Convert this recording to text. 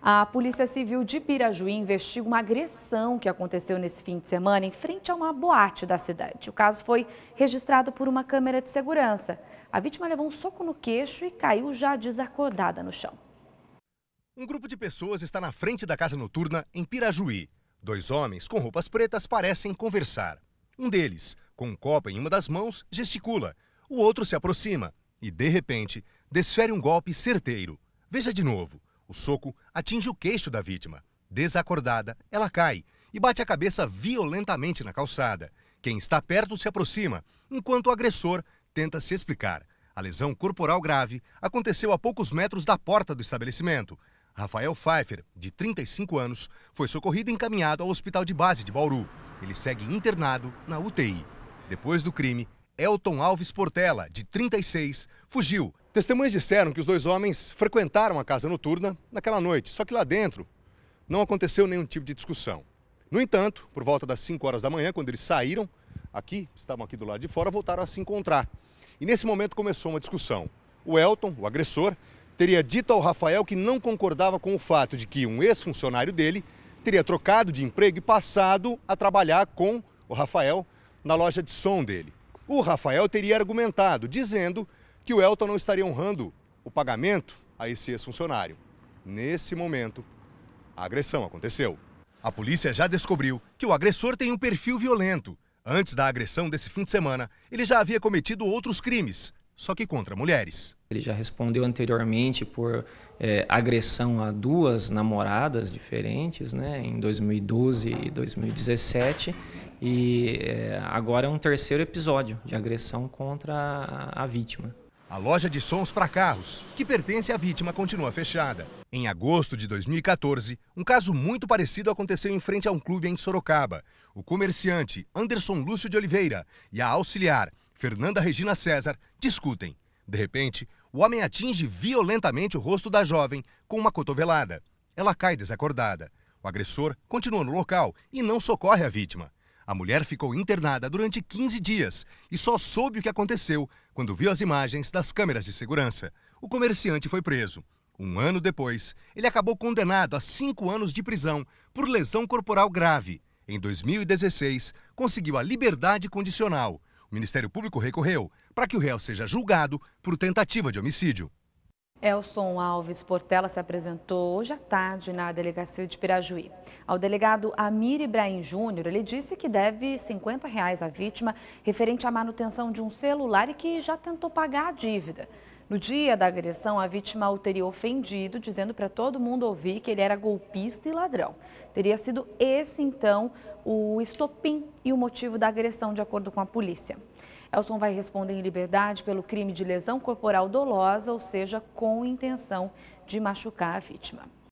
A Polícia Civil de Pirajuí investiga uma agressão que aconteceu nesse fim de semana em frente a uma boate da cidade. O caso foi registrado por uma câmera de segurança. A vítima levou um soco no queixo e caiu já desacordada no chão. Um grupo de pessoas está na frente da casa noturna em Pirajuí. Dois homens com roupas pretas parecem conversar. Um deles, com um copo em uma das mãos, gesticula. O outro se aproxima e, de repente, desfere um golpe certeiro. Veja de novo. O soco atinge o queixo da vítima. Desacordada, ela cai e bate a cabeça violentamente na calçada. Quem está perto se aproxima, enquanto o agressor tenta se explicar. A lesão corporal grave aconteceu a poucos metros da porta do estabelecimento. Rafael Pfeiffer, de 35 anos, foi socorrido e encaminhado ao hospital de base de Bauru. Ele segue internado na UTI. Depois do crime, Elton Alves Portela, de 36, fugiu Testemunhas disseram que os dois homens frequentaram a casa noturna naquela noite, só que lá dentro não aconteceu nenhum tipo de discussão. No entanto, por volta das 5 horas da manhã, quando eles saíram, aqui, estavam aqui do lado de fora, voltaram a se encontrar. E nesse momento começou uma discussão. O Elton, o agressor, teria dito ao Rafael que não concordava com o fato de que um ex-funcionário dele teria trocado de emprego e passado a trabalhar com o Rafael na loja de som dele. O Rafael teria argumentado, dizendo que o Elton não estaria honrando o pagamento a esse ex-funcionário. Nesse momento, a agressão aconteceu. A polícia já descobriu que o agressor tem um perfil violento. Antes da agressão desse fim de semana, ele já havia cometido outros crimes, só que contra mulheres. Ele já respondeu anteriormente por é, agressão a duas namoradas diferentes, né, em 2012 e 2017, e é, agora é um terceiro episódio de agressão contra a, a vítima. A loja de sons para carros, que pertence à vítima, continua fechada. Em agosto de 2014, um caso muito parecido aconteceu em frente a um clube em Sorocaba. O comerciante Anderson Lúcio de Oliveira e a auxiliar Fernanda Regina César discutem. De repente, o homem atinge violentamente o rosto da jovem com uma cotovelada. Ela cai desacordada. O agressor continua no local e não socorre a vítima. A mulher ficou internada durante 15 dias e só soube o que aconteceu quando viu as imagens das câmeras de segurança. O comerciante foi preso. Um ano depois, ele acabou condenado a cinco anos de prisão por lesão corporal grave. Em 2016, conseguiu a liberdade condicional. O Ministério Público recorreu para que o réu seja julgado por tentativa de homicídio. Elson Alves Portela se apresentou hoje à tarde na delegacia de Pirajuí. Ao delegado Amir Ibrahim Júnior, ele disse que deve R$ 50 reais à vítima referente à manutenção de um celular e que já tentou pagar a dívida. No dia da agressão, a vítima o teria ofendido, dizendo para todo mundo ouvir que ele era golpista e ladrão. Teria sido esse, então, o estopim e o motivo da agressão, de acordo com a polícia. Elson vai responder em liberdade pelo crime de lesão corporal dolosa, ou seja, com intenção de machucar a vítima.